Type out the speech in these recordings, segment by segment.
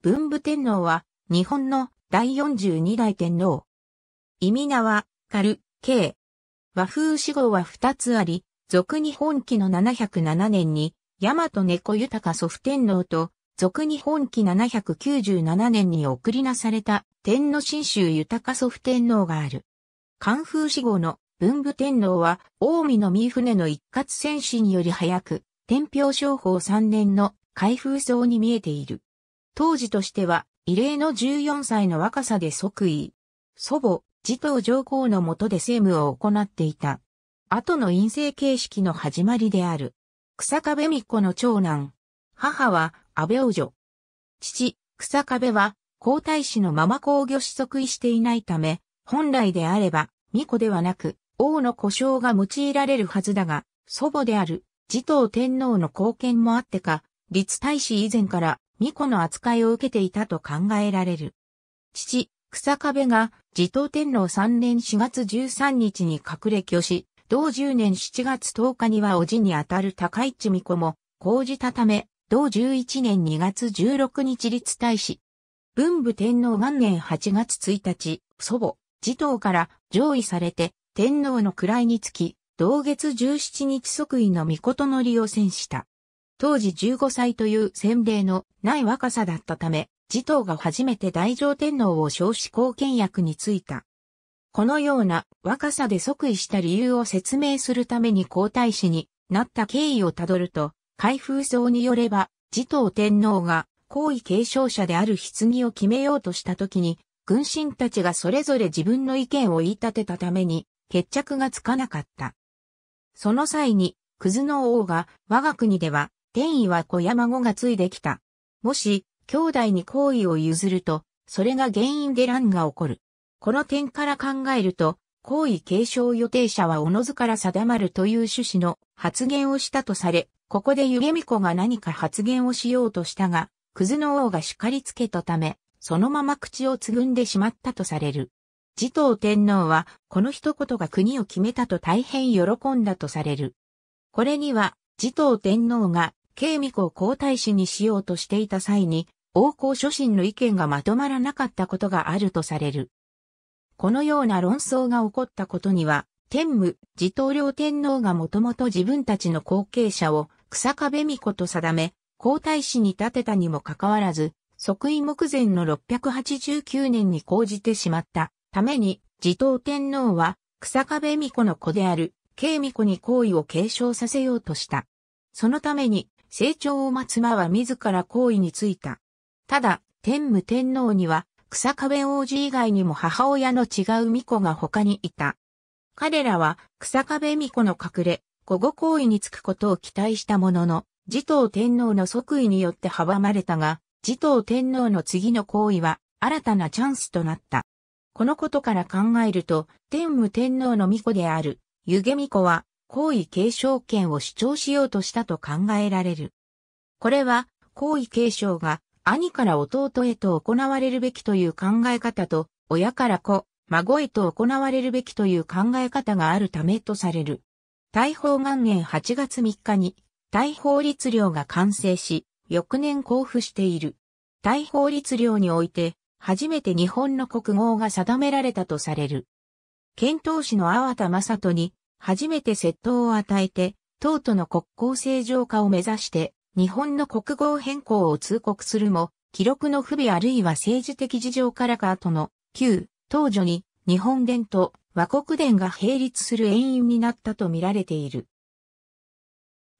文武天皇は、日本の第42代天皇。意味名は、カル、イ。和風死後は2つあり、俗日本紀の707年に、大和猫豊祖父天皇と、俗日本紀797年に送りなされた天皇新州豊祖父天皇がある。寒風死後の文武天皇は、近江の三船の一括戦士により早く、天平商法3年の開封層に見えている。当時としては異例の14歳の若さで即位。祖母、児統上皇の下で政務を行っていた。後の院政形式の始まりである。草壁美子の長男。母は安倍王女。父、草壁は皇太子のまま皇御子即位していないため、本来であれば、巫女ではなく、王の故障が用いられるはずだが、祖母である、児統天皇の貢献もあってか、立太子以前から巫女の扱いを受けていたと考えられる。父、草壁が、持統天皇3年4月13日に隠れ居し、同10年7月10日には叔父にあたる高市巫女も、講じたため、同11年2月16日立大使。文武天皇元年8月1日、祖母、持統から上位されて、天皇の位につき、同月17日即位の御事のりを選した。当時15歳という洗礼のない若さだったため、持統が初めて大乗天皇を少子貢献役に就いた。このような若さで即位した理由を説明するために皇太子になった経緯をたどると、開封僧によれば、持統天皇が皇位継承者である棺を決めようとした時に、軍神たちがそれぞれ自分の意見を言い立てたために、決着がつかなかった。その際に、クズの王が我が国では天意は子や孫がついできた。もし、兄弟に好意を譲ると、それが原因で乱が起こる。この点から考えると、好意継承予定者はおのずから定まるという趣旨の発言をしたとされ、ここでゆげみ子が何か発言をしようとしたが、クズの王が叱りつけたため、そのまま口をつぐんでしまったとされる。持統天皇は、この一言が国を決めたと大変喜んだとされる。これには、持統天皇が慶美子を皇太子にしようとしていた際に、王侯諸臣の意見がまとまらなかったことがあるとされる。このような論争が起こったことには、天武、自統領天皇がもともと自分たちの後継者を草壁美子と定め、皇太子に立てたにもかかわらず、即位目前の689年に講じてしまったために、自統天皇は草壁美子の子である慶美子に皇位を継承させようとした。そのために成長を待つ間は自ら行為についた。ただ、天武天皇には、草壁王子以外にも母親の違う巫女が他にいた。彼らは、草壁巫女の隠れ、午後行為につくことを期待したものの、持統天皇の即位によって阻まれたが、持統天皇の次の行為は、新たなチャンスとなった。このことから考えると、天武天皇の巫女である、湯気巫女は、皇位継承権を主張しようとしたと考えられる。これは、皇位継承が兄から弟へと行われるべきという考え方と、親から子、孫へと行われるべきという考え方があるためとされる。大宝元年8月3日に、大法律令が完成し、翌年交付している。大法律令において、初めて日本の国号が定められたとされる。遣唐使の淡田正人に、初めて窃盗を与えて、党との国交正常化を目指して、日本の国号変更を通告するも、記録の不備あるいは政治的事情からか後の、旧、当初に、日本伝と和国伝が並立する遠因になったと見られている。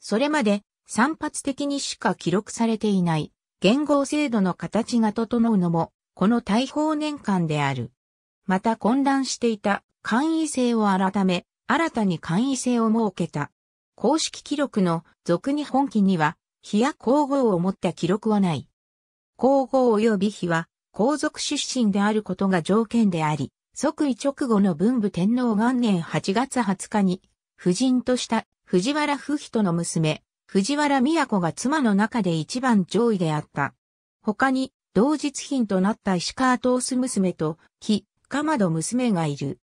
それまで、散発的にしか記録されていない、元号制度の形が整うのも、この大法年間である。また混乱していた、簡易性を改め、新たに簡易性を設けた。公式記録の俗に本記には、比や皇后を持った記録はない。皇后及び比は、皇族出身であることが条件であり、即位直後の文武天皇元年8月20日に、夫人とした藤原夫人の娘、藤原都が妻の中で一番上位であった。他に、同日品となった石川東す娘と、木、かまど娘がいる。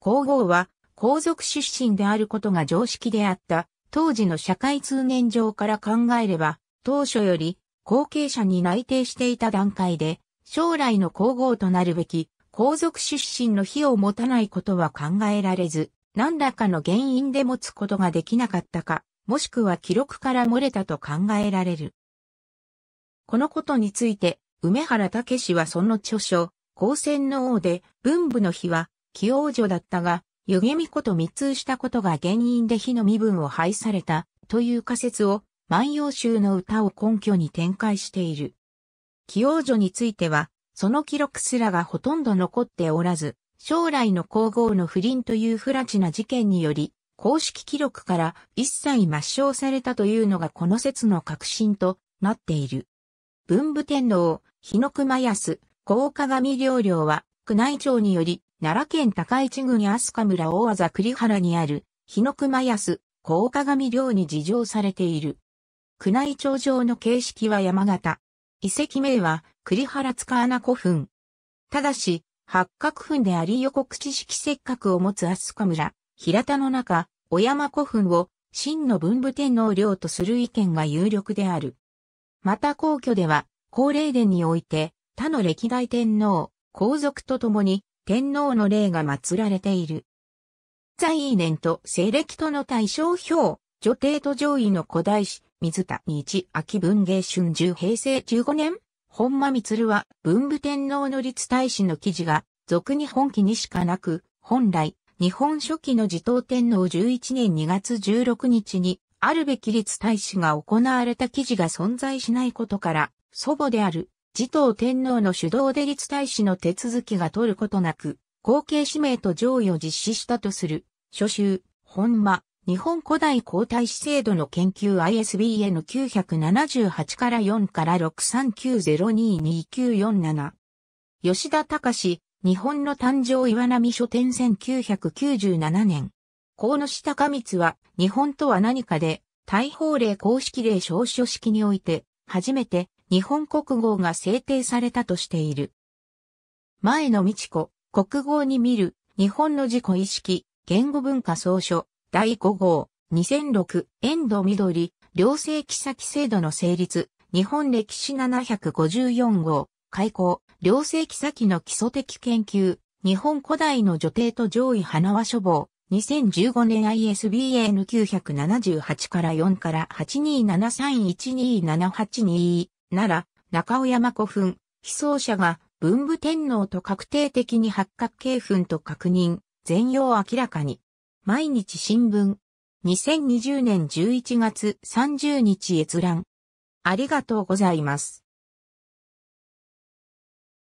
皇后は、皇族出身であることが常識であった、当時の社会通念上から考えれば、当初より後継者に内定していた段階で、将来の皇后となるべき皇族出身の非を持たないことは考えられず、何らかの原因で持つことができなかったか、もしくは記録から漏れたと考えられる。このことについて、梅原武氏はその著書、光戦の王で、文武の日は、起王女だったが、湯気みこと密通したことが原因で火の身分を廃されたという仮説を万葉集の歌を根拠に展開している。起用女については、その記録すらがほとんど残っておらず、将来の皇后の不倫という不埒な事件により、公式記録から一切抹消されたというのがこの説の核心となっている。文武天皇、日の熊安、高鏡陵領は、宮内庁により奈良県高市郡飛鳥村大技栗原にある、日の熊安、甲鏡寮に事情されている。宮内庁上の形式は山形。遺跡名は栗原塚穴古墳。ただし、八角墳であり横口式石くを持つ飛鳥村、平田の中、小山古墳を真の文武天皇陵とする意見が有力である。また皇居では、高霊殿において、他の歴代天皇、皇族と共に、天皇の霊が祀られている。在位年と西暦との対象表、女帝と上位の古代史、水谷一秋文芸春秋平成15年、本間光は文武天皇の立大使の記事が、俗に本記にしかなく、本来、日本初期の持統天皇11年2月16日に、あるべき立大使が行われた記事が存在しないことから、祖母である自党天皇の主導で立大使の手続きが取ることなく、後継指名と上位を実施したとする、初集本間、日本古代皇太子制度の研究 ISBN 978から4から6 3 9 0 2 2 9 4 7吉田隆、日本の誕生岩波書店1997年。河野下高光は、日本とは何かで、大法令公式令少書式において、初めて、日本国号が制定されたとしている。前の道子、国号に見る、日本の自己意識、言語文化総書、第5号、2006、遠藤緑、両性記先制度の成立、日本歴史754号、開校、両性記先の基礎的研究、日本古代の女帝と上位花輪書房、2015年 ISBN978 から4から827312782奈良、中尾山古墳、被葬者が文武天皇と確定的に八角形墳と確認、全容明らかに。毎日新聞。2020年11月30日閲覧。ありがとうございます。